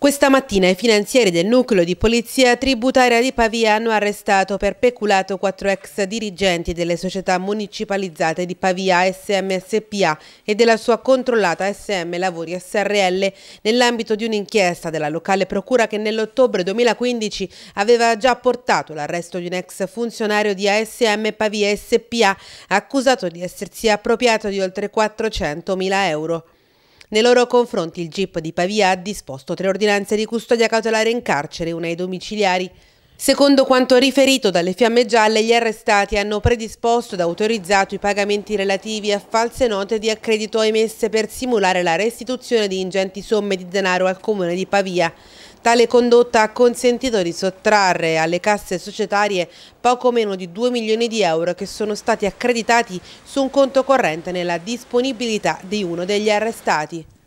Questa mattina i finanzieri del nucleo di polizia tributaria di Pavia hanno arrestato per peculato quattro ex dirigenti delle società municipalizzate di Pavia SM SPA e della sua controllata SM Lavori SRL nell'ambito di un'inchiesta della locale procura che nell'ottobre 2015 aveva già portato l'arresto di un ex funzionario di ASM Pavia SPA accusato di essersi appropriato di oltre 400 mila euro. Nei loro confronti il GIP di Pavia ha disposto tre ordinanze di custodia cautelare in carcere, una ai domiciliari. Secondo quanto riferito dalle fiamme gialle, gli arrestati hanno predisposto ed autorizzato i pagamenti relativi a false note di accredito emesse per simulare la restituzione di ingenti somme di denaro al comune di Pavia. Tale condotta ha consentito di sottrarre alle casse societarie poco meno di 2 milioni di euro che sono stati accreditati su un conto corrente nella disponibilità di uno degli arrestati.